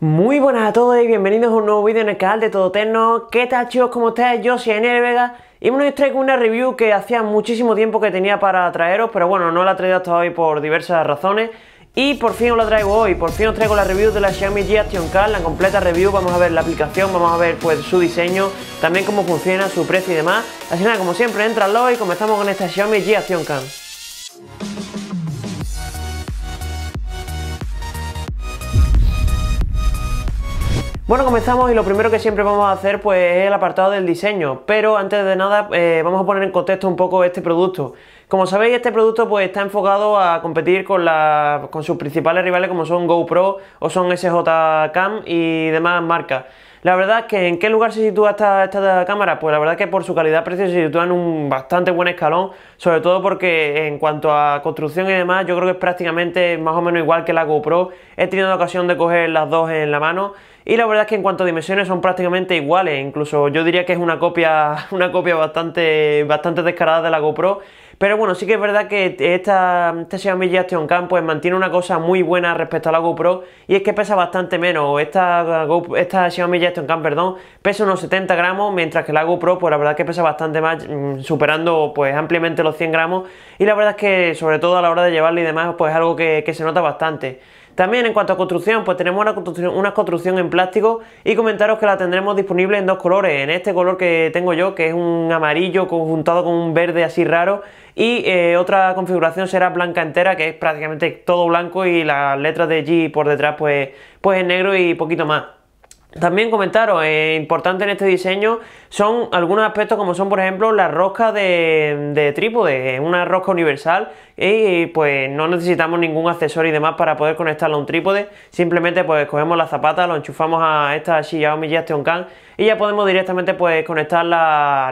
Muy buenas a todos y bienvenidos a un nuevo vídeo en el canal de Todo Terno. ¿Qué tal chicos? ¿Cómo estáis? Yo soy Enel Vega y hoy os traigo una review que hacía muchísimo tiempo que tenía para traeros, pero bueno, no la he traído hasta hoy por diversas razones. Y por fin os la traigo hoy, por fin os traigo la review de la Xiaomi G Action Cam la completa review, vamos a ver la aplicación, vamos a ver pues su diseño, también cómo funciona, su precio y demás. Así que nada, como siempre, entradlo y comenzamos con esta Xiaomi G Action Cam Bueno, comenzamos y lo primero que siempre vamos a hacer pues es el apartado del diseño, pero antes de nada eh, vamos a poner en contexto un poco este producto. Como sabéis, este producto pues está enfocado a competir con, con sus principales rivales como son GoPro o son SJ Cam y demás marcas. La verdad es que en qué lugar se sitúa esta, cámara, pues la verdad que por su calidad-precio se sitúa en un bastante buen escalón, sobre todo porque en cuanto a construcción y demás, yo creo que es prácticamente más o menos igual que la GoPro. He tenido la ocasión de coger las dos en la mano y la verdad es que en cuanto a dimensiones son prácticamente iguales, incluso yo diría que es una copia, una copia bastante, bastante descarada de la GoPro pero bueno, sí que es verdad que esta, esta Xiaomi Action Cam pues mantiene una cosa muy buena respecto a la GoPro y es que pesa bastante menos. Esta, esta Xiaomi Action Cam, perdón, pesa unos 70 gramos, mientras que la GoPro pues la verdad que pesa bastante más, mm, superando pues ampliamente los 100 gramos y la verdad es que sobre todo a la hora de llevarla y demás pues es algo que se nota bastante. También en cuanto a construcción, pues tenemos una construcción, una construcción en plástico y comentaros que la tendremos disponible en dos colores, en este color que tengo yo, que es un amarillo conjuntado con un verde así raro, y eh, otra configuración será blanca entera, que es prácticamente todo blanco y las letras de G por detrás pues, pues en negro y poquito más. También comentaros, eh, importante en este diseño son algunos aspectos como son, por ejemplo, la rosca de, trípode, es una rosca universal y pues no necesitamos ningún accesorio y demás para poder conectarla a un trípode, simplemente pues cogemos la zapata, lo enchufamos a esta Xiaomi Gestion Can y ya podemos directamente pues conectarla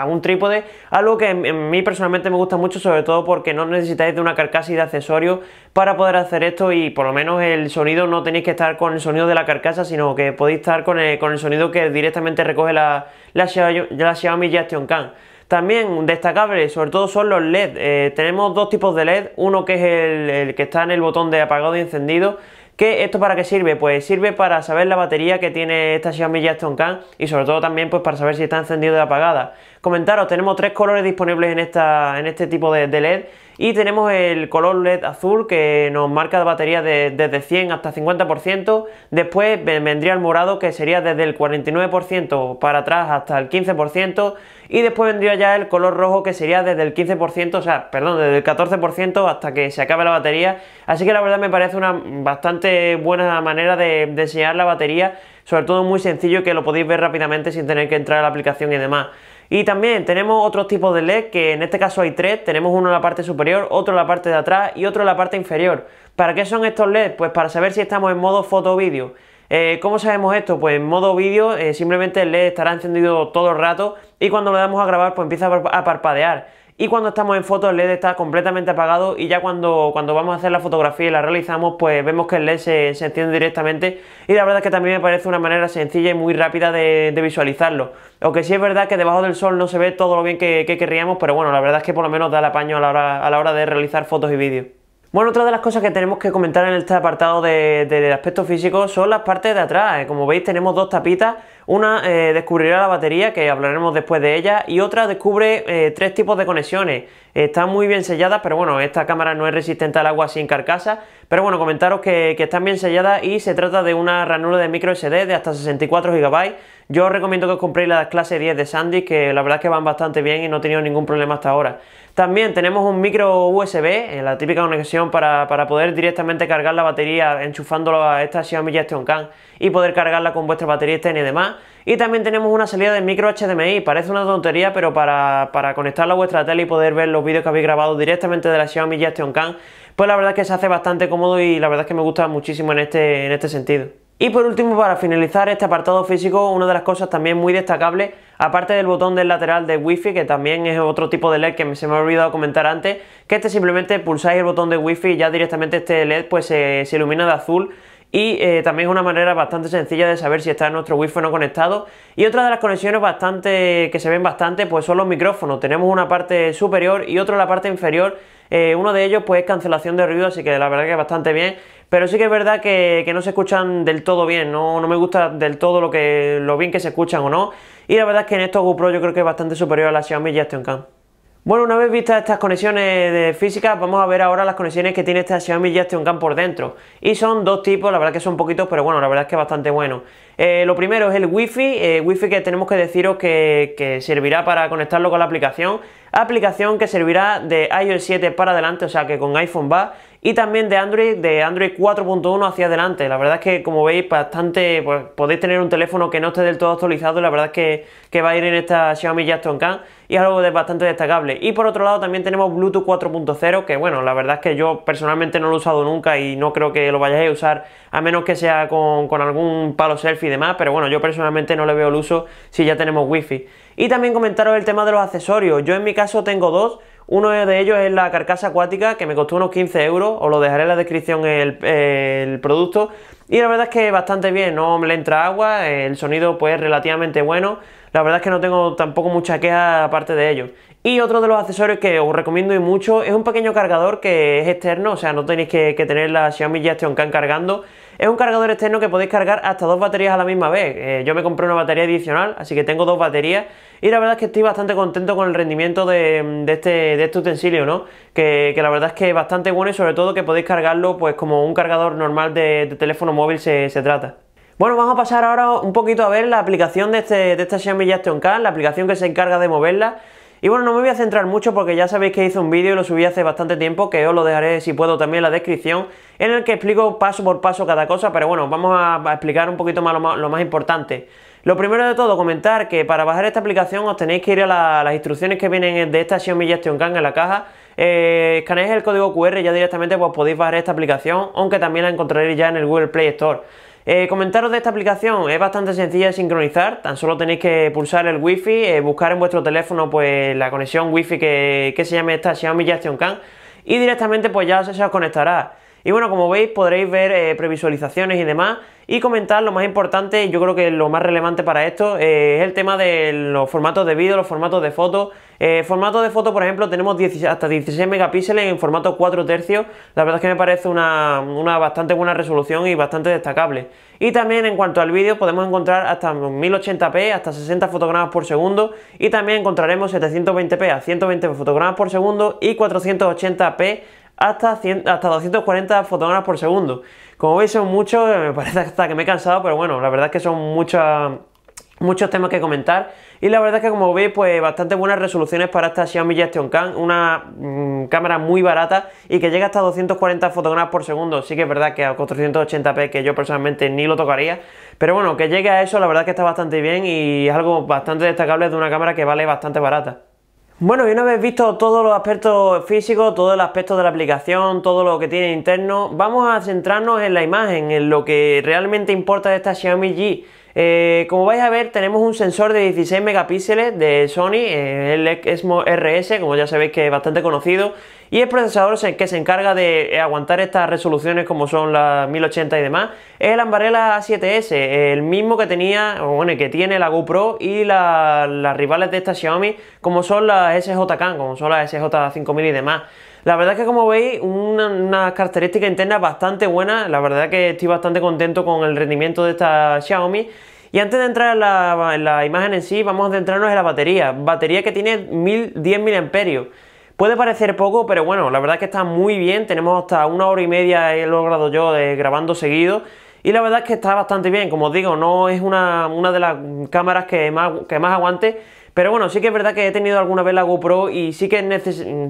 a, un trípode, algo que a mí personalmente me gusta mucho, sobre todo porque no necesitáis de una carcasa y de accesorios para poder hacer esto y por lo menos el sonido no tenéis que estar con el sonido de la carcasa, sino que podéis estar con el, con el sonido que directamente recoge la, la, la Xiaomi Action Cam. También destacable sobre todo son los LED. Eh, tenemos dos tipos de LED, uno que es el, que está en el botón de apagado y encendido, que ¿Esto para qué sirve? Pues sirve para saber la batería que tiene esta Xiaomi Jackson Can y sobre todo también pues para saber si está encendido o apagada. Comentaros, tenemos tres colores disponibles en, esta, en este tipo de LED y tenemos el color LED azul que nos marca la batería desde 100 hasta 50%. Después vendría el morado que sería desde el 49% para atrás hasta el 15%. Y después vendría ya el color rojo que sería desde el 15%, o sea, perdón, desde el 14% hasta que se acabe la batería. Así que la verdad me parece una bastante buena manera de, de enseñar la batería. Sobre todo muy sencillo que lo podéis ver rápidamente sin tener que entrar a la aplicación y demás. Y también tenemos otros tipos de LED, que en este caso hay tres, tenemos uno en la parte superior, otro en la parte de atrás y otro en la parte inferior. ¿Para qué son estos LED? Pues para saber si estamos en modo foto o vídeo. Eh, ¿Cómo sabemos esto? Pues en modo vídeo eh, simplemente el LED estará encendido todo el rato y cuando lo damos a grabar pues empieza a parpadear. Y cuando estamos en fotos el LED está completamente apagado y ya cuando, cuando vamos a hacer la fotografía y la realizamos pues vemos que el LED se, enciende directamente y la verdad es que también me parece una manera sencilla y muy rápida de, visualizarlo. Aunque sí es verdad que debajo del sol no se ve todo lo bien que, querríamos, pero bueno, la verdad es que por lo menos da el apaño a la hora, a la hora de realizar fotos y vídeos. Bueno, otra de las cosas que tenemos que comentar en este apartado del de aspecto físico son las partes de atrás. Eh, como veis tenemos dos tapitas una eh, descubrirá la batería, que hablaremos después de ella, y otra descubre eh, tres tipos de conexiones. Están muy bien selladas, pero bueno, esta cámara no es resistente al agua sin carcasa. Pero bueno, comentaros que, que están bien selladas y se trata de una ranura de micro SD de hasta 64 GB. Yo os recomiendo que os compréis las clase 10 de Sandy, que la verdad es que van bastante bien y no he tenido ningún problema hasta ahora. También tenemos un micro USB, eh, la típica conexión para, poder directamente cargar la batería enchufándolo a esta Xiaomi Gestion Can y poder cargarla con vuestra batería externa y demás. Y también tenemos una salida de micro HDMI, parece una tontería, pero para, para conectarlo a vuestra tele y poder ver los vídeos que habéis grabado directamente de la Xiaomi Gestion Cam, pues la verdad es que se hace bastante cómodo y la verdad es que me gusta muchísimo en este, este sentido. Y por último, para finalizar este apartado físico, una de las cosas también muy destacables, aparte del botón del lateral de Wi-Fi, que también es otro tipo de LED que se me ha olvidado comentar antes, que este simplemente pulsáis el botón de Wi-Fi y ya directamente este LED pues se ilumina de azul y eh, también es una manera bastante sencilla de saber si está nuestro wifi o no conectado. Y otra de las conexiones bastante que se ven bastante pues son los micrófonos. Tenemos una parte superior y otra la parte inferior. Eh, uno de ellos pues es cancelación de ruido, así que la verdad que es bastante bien. Pero sí que es verdad que, no se escuchan del todo bien, no, me gusta del todo lo, que, lo bien que se escuchan o no. Y la verdad es que en estos GoPro yo creo que es bastante superior a la Xiaomi Justin Cam. Bueno, una vez vistas estas conexiones físicas, vamos a ver ahora las conexiones que tiene esta Xiaomi Gestion Cam por dentro. Y son dos tipos, la verdad que son poquitos, pero bueno, la verdad es que es bastante bueno. Eh, lo primero es el eh, Wi-Fi, que tenemos que deciros que, que servirá para conectarlo con la aplicación. Aplicación que servirá de iOS 7 para adelante, o sea que con iPhone va y también de Android, de Android 4.1 hacia adelante. La verdad es que como veis bastante, pues, podéis tener un teléfono que no esté del todo actualizado y la verdad es que, va a ir en esta Xiaomi Jackson Can y es algo de bastante destacable. Y por otro lado también tenemos Bluetooth 4.0 que bueno, la verdad es que yo personalmente no lo he usado nunca y no creo que lo vayáis a usar a menos que sea con, con algún palo selfie y demás, pero bueno, yo personalmente no le veo el uso si ya tenemos wifi. Y también comentaros el tema de los accesorios. Yo en mi caso tengo dos uno de ellos es la carcasa acuática que me costó unos 15 euros, os lo dejaré en la descripción el, producto. Y la verdad es que bastante bien, no le entra agua, el sonido pues relativamente bueno. La verdad es que no tengo tampoco mucha queja aparte de ello. Y otro de los accesorios que os recomiendo y mucho es un pequeño cargador que es externo, o sea, no tenéis que, tener la Xiaomi Jackson Can cargando. Es un cargador externo que podéis cargar hasta dos baterías a la misma vez. Eh, yo me compré una batería adicional, así que tengo dos baterías y la verdad es que estoy bastante contento con el rendimiento de, este, este, utensilio, ¿no? Que, la verdad es que es bastante bueno y sobre todo que podéis cargarlo pues como un cargador normal de, teléfono móvil se, trata. Bueno, vamos a pasar ahora un poquito a ver la aplicación de, este, de esta Xiaomi Jackson Car, la aplicación que se encarga de moverla. Y bueno, no me voy a centrar mucho porque ya sabéis que hice un vídeo y lo subí hace bastante tiempo, que os lo dejaré si puedo también en la descripción, en el que explico paso por paso cada cosa, pero bueno, vamos a, explicar un poquito más lo, más importante. Lo primero de todo, comentar que para bajar esta aplicación os tenéis que ir a las instrucciones que vienen de esta Xiaomi Gestion Can en la caja, eh, escaneáis el código QR y ya directamente pues, podéis bajar esta aplicación, aunque también la encontraréis ya en el Google Play Store. Eh, comentaros de esta aplicación, es bastante sencilla de sincronizar, tan solo tenéis que pulsar el wifi, eh, buscar en vuestro teléfono pues la conexión wifi que, se llame esta Xiaomi Cam y directamente pues ya se os conectará. Y bueno, como veis podréis ver eh, previsualizaciones y demás y comentar lo más importante, yo creo que lo más relevante para esto es el tema de los formatos de vídeo, los formatos de fotos eh, formato de foto, por ejemplo, tenemos hasta 16 megapíxeles en formato 4 tercios. La verdad es que me parece una, bastante buena resolución y bastante destacable. Y también en cuanto al vídeo podemos encontrar hasta 1080p, hasta 60 fotogramas por segundo. Y también encontraremos 720p a 120 fotogramas por segundo y 480p hasta, hasta 240 fotogramas por segundo. Como veis son muchos, me parece hasta que me he cansado, pero bueno, la verdad es que son muchos muchos temas que comentar. Y la verdad es que como veis, pues bastante buenas resoluciones para esta Xiaomi Gestion Cam, una mm, cámara muy barata y que llega hasta 240 fotogramas por segundo. Sí que es verdad que a 480p, que yo personalmente ni lo tocaría, pero bueno, que llegue a eso, la verdad es que está bastante bien y es algo bastante destacable de una cámara que vale bastante barata. Bueno, y una vez visto todos los aspectos físicos, todo el aspecto de la aplicación, todo lo que tiene interno, vamos a centrarnos en la imagen, en lo que realmente importa de esta Xiaomi G. Eh, como vais a ver, tenemos un sensor de 16 megapíxeles de Sony, eh, el Exmo RS, como ya sabéis que es bastante conocido, y el procesador que se encarga de aguantar estas resoluciones como son las 1080 y demás, es el Ambarella A7S, el mismo que tenía, bueno, que tiene la GoPro y las rivales de esta Xiaomi, como son las SJK, como son las SJ5000 y demás. La verdad es que como veis, una, característica interna bastante buena. La verdad que estoy bastante contento con el rendimiento de esta Xiaomi. Y antes de entrar en la, imagen en sí, vamos a centrarnos en la batería. Batería que tiene 10.000 amperios. Puede parecer poco, pero bueno, la verdad que está muy bien. Tenemos hasta una hora y media, he logrado yo, grabando seguido. Y la verdad es que está bastante bien. Como os digo, no es una, de las cámaras que que más aguante. Pero bueno, sí que es verdad que he tenido alguna vez la GoPro y sí que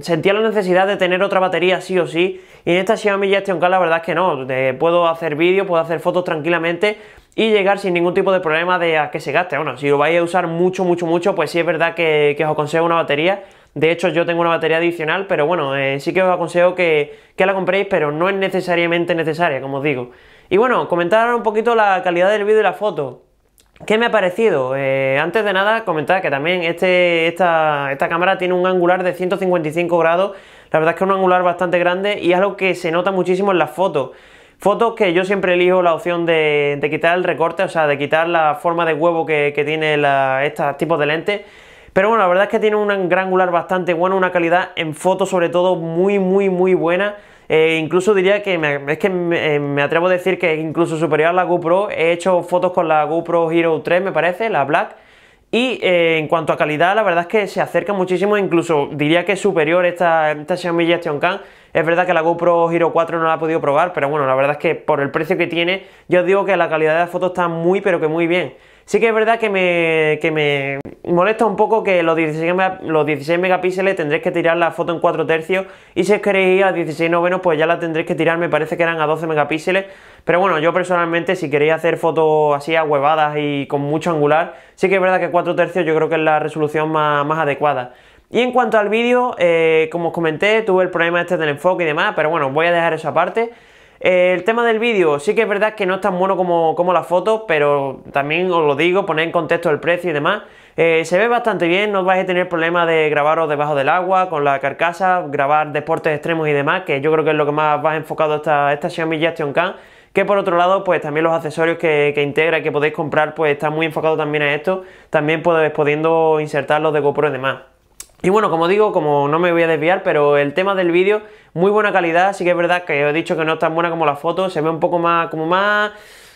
sentía la necesidad de tener otra batería sí o sí. Y en esta Xiaomi Action K la verdad es que no. puedo hacer vídeos, puedo hacer fotos tranquilamente y llegar sin ningún tipo de problema de a que se gaste. Bueno, si lo vais a usar mucho, mucho, mucho, pues sí es verdad que, os aconsejo una batería. De hecho, yo tengo una batería adicional, pero bueno, eh, sí que os aconsejo que, que, la compréis, pero no es necesariamente necesaria, como os digo. Y bueno, comentar un poquito la calidad del vídeo y la foto. ¿Qué me ha parecido? Eh, antes de nada, comentar que también este, esta, esta, cámara tiene un angular de 155 grados. La verdad es que es un angular bastante grande y es algo que se nota muchísimo en las fotos. Fotos que yo siempre elijo la opción de, de quitar el recorte, o sea, de quitar la forma de huevo que, tiene estos tipos de lente Pero bueno, la verdad es que tiene un gran angular bastante bueno, una calidad en fotos sobre todo muy, muy, muy buena. Eh, incluso diría que me, es que eh, me, atrevo a decir que incluso superior a la GoPro. He hecho fotos con la GoPro Hero 3, me parece, la Black. Y eh, en cuanto a calidad, la verdad es que se acerca muchísimo, incluso diría que es superior esta, Xiaomi Gestion Cam. Es verdad que la GoPro Hero 4 no la he podido probar, pero bueno, la verdad es que por el precio que tiene, yo os digo que la calidad de la fotos está muy, pero que muy bien. Sí que es verdad que me, me molesta un poco que los 16, 16 megapíxeles tendréis que tirar la foto en 4 tercios y si os queréis ir a 16 novenos pues ya la tendréis que tirar, me parece que eran a 12 megapíxeles, pero bueno, yo personalmente si queréis hacer fotos así a huevadas y con mucho angular, sí que es verdad que 4 tercios yo creo que es la resolución más, adecuada. Y en cuanto al vídeo, eh, como os comenté, tuve el problema este del enfoque y demás, pero bueno, voy a dejar eso aparte. Eh, el tema del vídeo, sí que es verdad que no es tan bueno como, la foto, pero también os lo digo, poner en contexto el precio y demás. Eh, se ve bastante bien, no vais a tener problemas de grabaros debajo del agua, con la carcasa, grabar deportes extremos y demás, que yo creo que es lo que más va enfocado esta, esta Xiaomi Gestion Cam. Que por otro lado, pues también los accesorios que, integra y que podéis comprar, pues están muy enfocado también a esto, también podéis pues, pudiendo insertarlos de GoPro y demás. Y bueno, como digo, como no me voy a desviar, pero el tema del vídeo, muy buena calidad, sí que es verdad que he dicho que no es tan buena como la foto, se ve un poco más, como más,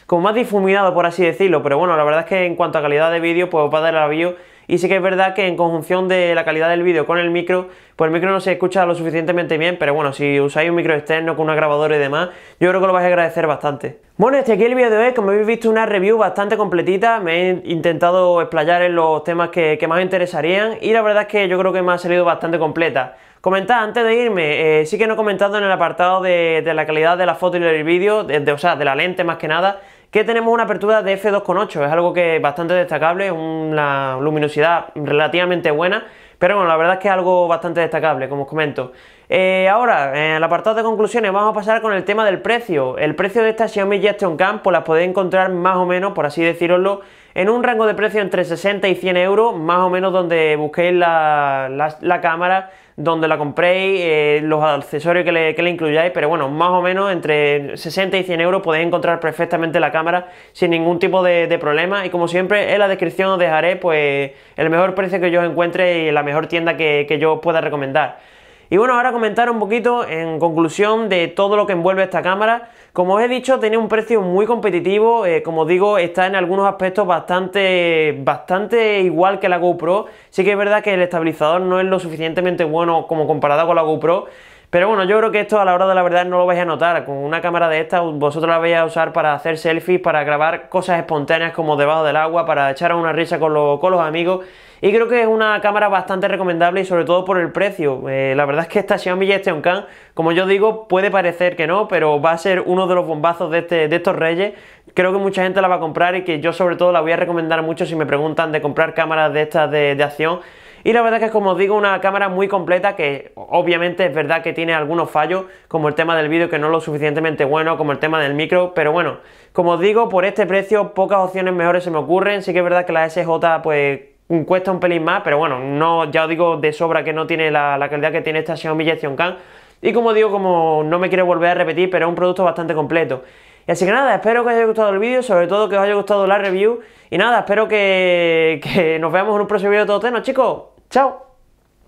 como más difuminado, por así decirlo, pero bueno, la verdad es que en cuanto a calidad de vídeo, pues para va a dar el avión y sí que es verdad que en conjunción de la calidad del vídeo con el micro, pues el micro no se escucha lo suficientemente bien, pero bueno, si usáis un micro externo con una grabadora y demás, yo creo que lo vais a agradecer bastante. Bueno, este aquí el vídeo de hoy, como habéis visto, una review bastante completita, me he intentado explayar en los temas que, más más interesarían y la verdad es que yo creo que me ha salido bastante completa. Comentad, antes de irme, eh, sí que no he comentado en el apartado de, la calidad de la foto y del vídeo, o sea, de la lente más que nada, que tenemos una apertura de f2.8, es algo que es bastante destacable, una luminosidad relativamente buena, pero bueno, la verdad es que es algo bastante destacable, como os comento. Eh, ahora, en el apartado de conclusiones, vamos a pasar con el tema del precio. El precio de esta Xiaomi Gestion Cam, pues las podéis encontrar más o menos, por así deciroslo, en un rango de precio entre 60 y 100 euros, más o menos donde busquéis la, la cámara donde la compréis, eh, los accesorios que le, incluyáis, pero bueno, más o menos entre 60 y 100 euros podéis encontrar perfectamente la cámara sin ningún tipo de, problema y como siempre en la descripción os dejaré pues el mejor precio que yo os encuentre y la mejor tienda que, que yo pueda recomendar. Y bueno, ahora comentar un poquito en conclusión de todo lo que envuelve esta cámara. Como os he dicho, tiene un precio muy competitivo, eh, como digo, está en algunos aspectos bastante, bastante igual que la GoPro. Sí que es verdad que el estabilizador no es lo suficientemente bueno como comparada con la GoPro, pero bueno, yo creo que esto a la hora de la verdad no lo vais a notar. Con una cámara de esta vosotros la vais a usar para hacer selfies, para grabar cosas espontáneas como debajo del agua, para echar a una risa con, con los amigos. Y creo que es una cámara bastante recomendable y sobre todo por el precio. Eh, la verdad es que esta Xiaomi Gestion Cam, como yo digo, puede parecer que no, pero va a ser uno de los bombazos de, este, de estos reyes. Creo que mucha gente la va a comprar y que yo sobre todo la voy a recomendar mucho si me preguntan de comprar cámaras de estas de, de acción y la verdad que es como digo, una cámara muy completa que obviamente es verdad que tiene algunos fallos, como el tema del vídeo que no es lo suficientemente bueno, como el tema del micro, pero bueno, como os digo, por este precio pocas opciones mejores se me ocurren, sí que es verdad que la SJ pues cuesta un pelín más, pero bueno, no, ya os digo de sobra que no tiene la, calidad que tiene esta Xiaomi Action Cam Y como digo, como no me quiero volver a repetir, pero es un producto bastante completo. Y Así que nada, espero que os haya gustado el vídeo, sobre todo que os haya gustado la review. Y nada, espero que, nos veamos en un próximo vídeo de todo chicos. Ciao